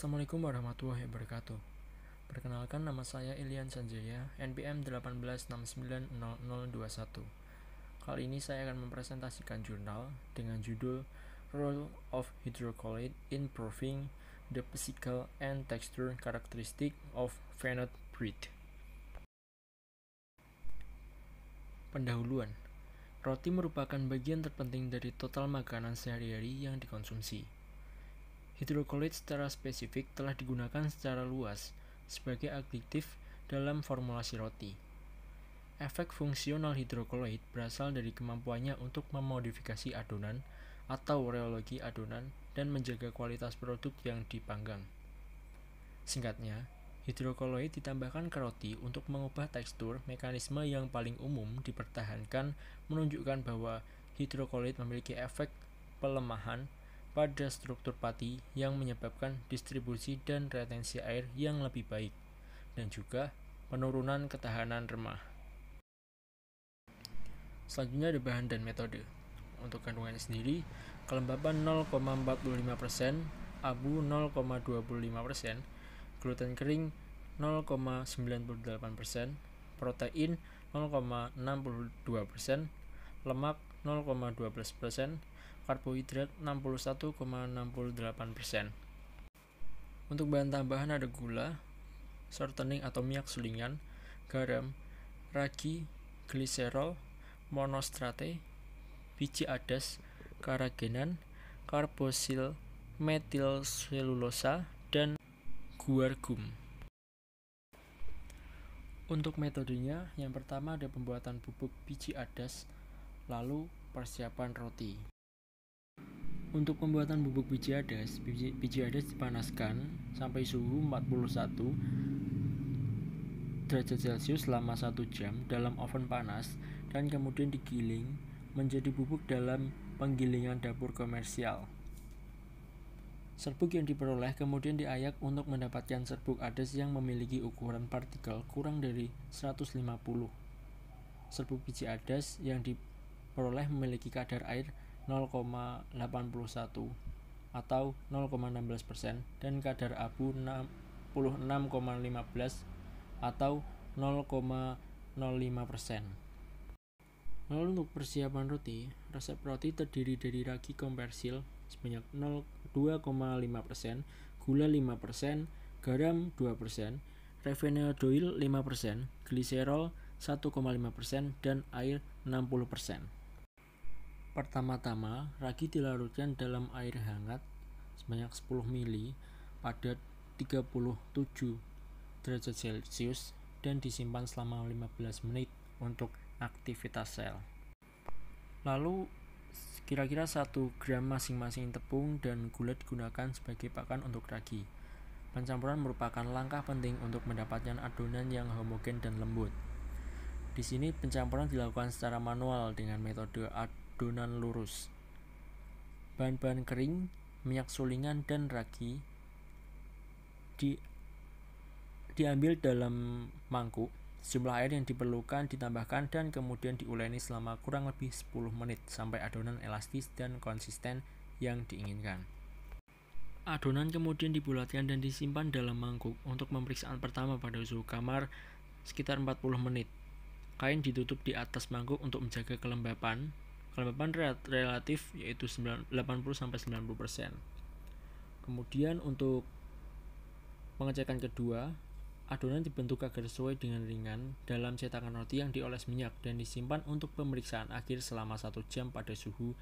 Assalamualaikum warahmatullahi wabarakatuh. Perkenalkan nama saya Ilian Sanjaya, NPM 18690021. Kali ini saya akan mempresentasikan jurnal dengan judul Role of Hydrocolloid in Proving the Physical and Texture Characteristic of Venet Breed. Pendahuluan Roti merupakan bagian terpenting dari total makanan sehari-hari yang dikonsumsi Hidrokolit secara spesifik telah digunakan secara luas sebagai aktif dalam formulasi roti. Efek fungsional hidrokoloid berasal dari kemampuannya untuk memodifikasi adonan atau reologi adonan dan menjaga kualitas produk yang dipanggang. Singkatnya, hidrokoloid ditambahkan ke roti untuk mengubah tekstur mekanisme yang paling umum dipertahankan menunjukkan bahwa hidrokoloid memiliki efek pelemahan pada struktur pati yang menyebabkan distribusi dan retensi air yang lebih baik dan juga penurunan ketahanan remah. Selanjutnya ada bahan dan metode. Untuk kandungan sendiri, kelembapan 0,45%, abu 0,25%, gluten kering 0,98%, protein 0,62%, lemak 0,12%, karbohidrat 61,68%. Untuk bahan tambahan ada gula, shortening atau minyak sulingan, garam, ragi, gliserol, monostrate, biji adas, karagenan, karbosil, metil selulosa, dan gum. Untuk metodenya, yang pertama ada pembuatan bubuk biji adas, lalu persiapan roti. Untuk pembuatan bubuk biji adas, biji, biji adas dipanaskan sampai suhu 41 derajat Celcius selama 1 jam dalam oven panas dan kemudian digiling menjadi bubuk dalam penggilingan dapur komersial. Serbuk yang diperoleh kemudian diayak untuk mendapatkan serbuk adas yang memiliki ukuran partikel kurang dari 150. Serbuk biji adas yang diperoleh memiliki kadar air 0,81 atau 0,16% dan kadar abu 66,15 atau 0,05%. Lalu untuk persiapan roti, resep roti terdiri dari ragi komersil sebanyak 2,5%, gula 5%, garam 2%, refined oil 5%, gliserol 1,5%, dan air 60%. Pertama-tama, ragi dilarutkan dalam air hangat sebanyak 10 ml pada 37 derajat Celcius dan disimpan selama 15 menit untuk aktivitas sel. Lalu, kira-kira 1 gram masing-masing tepung dan gula digunakan sebagai pakan untuk ragi. Pencampuran merupakan langkah penting untuk mendapatkan adonan yang homogen dan lembut. Di sini pencampuran dilakukan secara manual dengan metode ad adonan lurus. Bahan-bahan kering, minyak sulingan dan ragi di, diambil dalam mangkuk. Jumlah air yang diperlukan ditambahkan dan kemudian diuleni selama kurang lebih 10 menit sampai adonan elastis dan konsisten yang diinginkan. Adonan kemudian dibulatkan dan disimpan dalam mangkuk untuk pemeriksaan pertama pada suhu kamar sekitar 40 menit. Kain ditutup di atas mangkuk untuk menjaga kelembapan kelembapan relatif yaitu 80 90%. Kemudian untuk pengecekan kedua, adonan dibentuk agar sesuai dengan ringan dalam cetakan roti yang dioles minyak dan disimpan untuk pemeriksaan akhir selama 1 jam pada suhu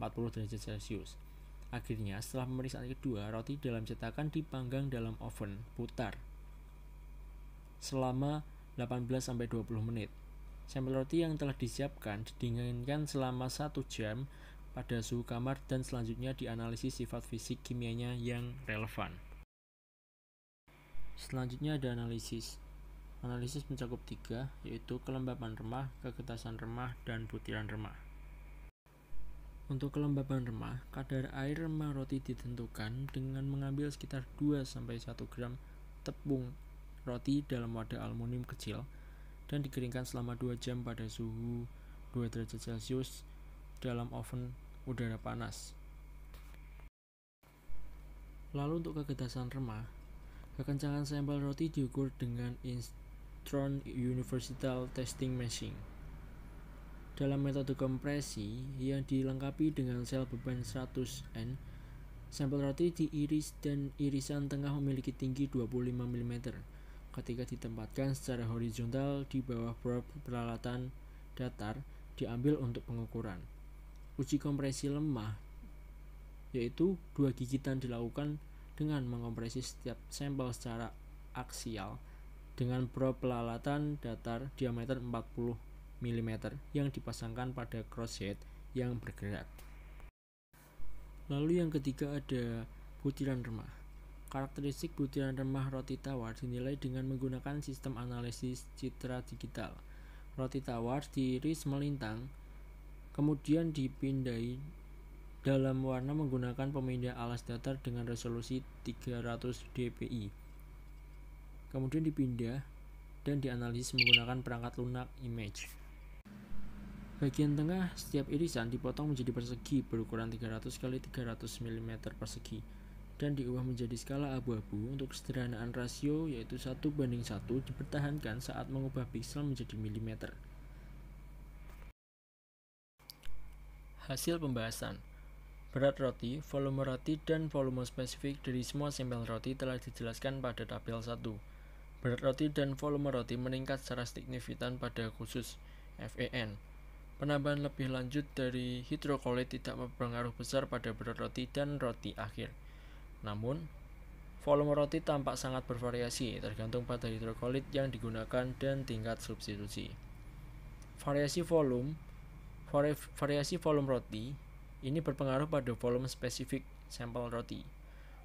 40 derajat Celcius. Akhirnya, setelah pemeriksaan kedua, roti dalam cetakan dipanggang dalam oven putar selama 18-20 menit Sampel roti yang telah disiapkan didinginkan selama satu jam pada suhu kamar dan selanjutnya dianalisis sifat fisik kimianya yang relevan. Selanjutnya ada analisis. Analisis mencakup tiga, yaitu kelembapan remah, keketasan remah, dan butiran remah. Untuk kelembapan remah, kadar air remah roti ditentukan dengan mengambil sekitar 2-1 gram tepung roti dalam wadah aluminium kecil dan dikeringkan selama 2 jam pada suhu 2 derajat Celcius dalam oven udara panas. Lalu untuk kegedasan remah, kekencangan sampel roti diukur dengan Instron Universal Testing Machine. Dalam metode kompresi yang dilengkapi dengan sel beban 100N, sampel roti diiris dan irisan tengah memiliki tinggi 25 mm ketika ditempatkan secara horizontal di bawah peralatan datar diambil untuk pengukuran. Uji kompresi lemah yaitu dua gigitan dilakukan dengan mengompresi setiap sampel secara aksial dengan probe peralatan datar diameter 40 mm yang dipasangkan pada crosshead yang bergerak. Lalu yang ketiga ada butiran remah. Karakteristik butiran remah roti tawar dinilai dengan menggunakan sistem analisis citra digital. Roti tawar diiris melintang, kemudian dipindai dalam warna menggunakan pemindah alas datar dengan resolusi 300 dpi. Kemudian dipindah dan dianalisis menggunakan perangkat lunak image. Bagian tengah setiap irisan dipotong menjadi persegi berukuran 300 x 300 mm persegi dan diubah menjadi skala abu-abu untuk kesederhanaan rasio yaitu 1 banding 1 dipertahankan saat mengubah piksel menjadi milimeter. Hasil pembahasan Berat roti, volume roti, dan volume spesifik dari semua sampel roti telah dijelaskan pada tabel 1. Berat roti dan volume roti meningkat secara signifikan pada khusus FAN. E Penambahan lebih lanjut dari hidrokolit tidak berpengaruh besar pada berat roti dan roti akhir. Namun, volume roti tampak sangat bervariasi tergantung pada hidrokolit yang digunakan dan tingkat substitusi. Variasi volume vari, variasi volume roti ini berpengaruh pada volume spesifik sampel roti.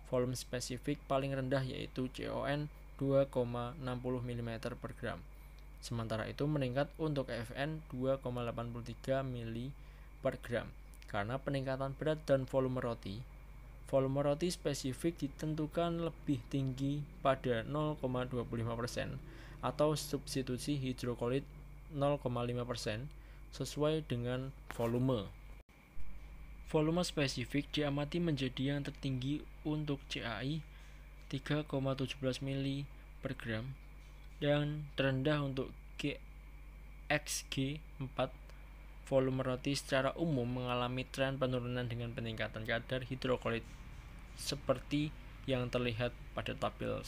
Volume spesifik paling rendah yaitu CON 2,60 mm per gram. Sementara itu meningkat untuk FN 2,83 mm per gram karena peningkatan berat dan volume roti Volume roti spesifik ditentukan lebih tinggi pada 0,25% atau substitusi hidrokolit 0,5% sesuai dengan volume. Volume spesifik diamati menjadi yang tertinggi untuk CAI 3,17 ml per gram dan terendah untuk GXG 4 volume roti secara umum mengalami tren penurunan dengan peningkatan kadar hidrokolit seperti yang terlihat pada tabel 1.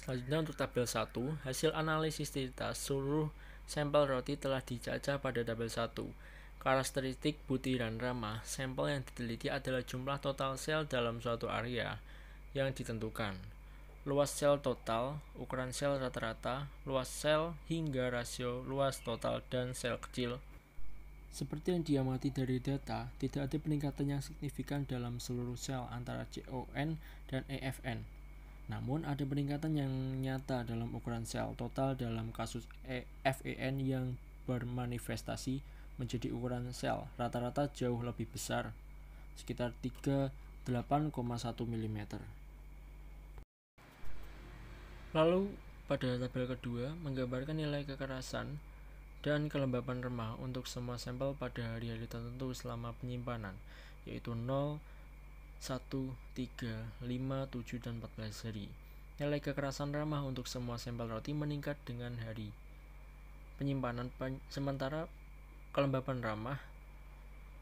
Selanjutnya untuk tabel 1, hasil analisis data seluruh sampel roti telah dicacah pada tabel 1. Karakteristik butiran ramah, sampel yang diteliti adalah jumlah total sel dalam suatu area yang ditentukan luas sel total, ukuran sel rata-rata, luas sel hingga rasio luas total dan sel kecil. Seperti yang diamati dari data, tidak ada peningkatan yang signifikan dalam seluruh sel antara CON dan EFN. Namun ada peningkatan yang nyata dalam ukuran sel total dalam kasus e FEN yang bermanifestasi menjadi ukuran sel rata-rata jauh lebih besar, sekitar 38,1 mm. Lalu, pada tabel kedua, menggambarkan nilai kekerasan dan kelembapan remah untuk semua sampel pada hari-hari tertentu selama penyimpanan, yaitu 0, 1, 3, 5, 7, dan 14 hari. Nilai kekerasan remah untuk semua sampel roti meningkat dengan hari. Penyimpanan pen sementara kelembapan remah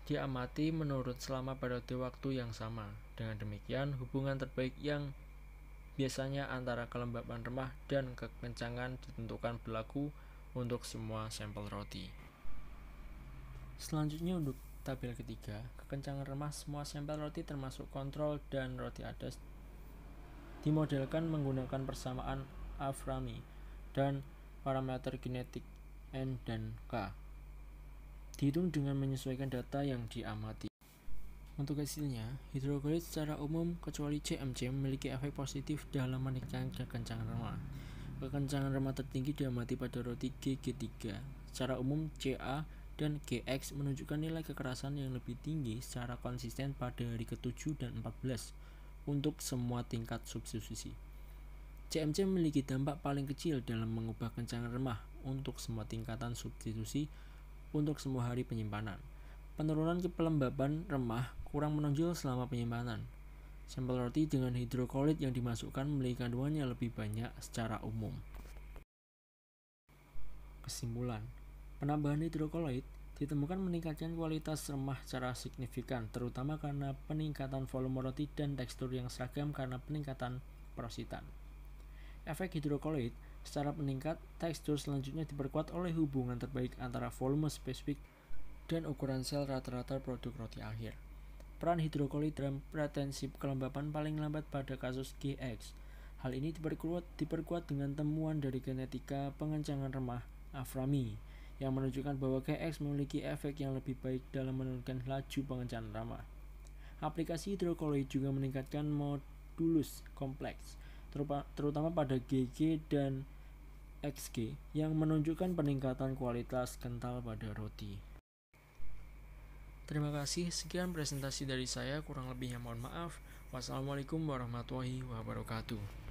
diamati menurut selama periode waktu yang sama. Dengan demikian, hubungan terbaik yang Biasanya antara kelembapan remah dan kekencangan ditentukan berlaku untuk semua sampel roti. Selanjutnya untuk tabel ketiga, kekencangan remah semua sampel roti termasuk kontrol dan roti adas dimodelkan menggunakan persamaan Aframi dan parameter genetik N dan K. Dihitung dengan menyesuaikan data yang diamati. Untuk hasilnya, hidrogelit secara umum kecuali CMC memiliki efek positif dalam menekan kekencangan remah. Kekencangan remah tertinggi diamati pada roti GG3. Secara umum, CA dan GX menunjukkan nilai kekerasan yang lebih tinggi secara konsisten pada hari ke-7 dan 14 untuk semua tingkat substitusi. CMC memiliki dampak paling kecil dalam mengubah kencangan remah untuk semua tingkatan substitusi untuk semua hari penyimpanan. Penurunan kepelembaban remah kurang menonjol selama penyimpanan. Sampel roti dengan hidrokolit yang dimasukkan memiliki kandungan lebih banyak secara umum. Kesimpulan, penambahan hidrokolit ditemukan meningkatkan kualitas remah secara signifikan, terutama karena peningkatan volume roti dan tekstur yang seragam karena peningkatan porositan. Efek hidrokolit secara meningkat tekstur selanjutnya diperkuat oleh hubungan terbaik antara volume spesifik dan ukuran sel rata-rata produk roti akhir. Peran hidrokoli dalam pretensif kelembapan paling lambat pada kasus GX. Hal ini diperkuat, diperkuat dengan temuan dari genetika pengencangan remah Aframi yang menunjukkan bahwa GX memiliki efek yang lebih baik dalam menurunkan laju pengencangan remah. Aplikasi hidrokoloid juga meningkatkan modulus kompleks, terutama pada GG dan XG yang menunjukkan peningkatan kualitas kental pada roti. Terima kasih, sekian presentasi dari saya, kurang lebihnya mohon maaf. Wassalamualaikum warahmatullahi wabarakatuh.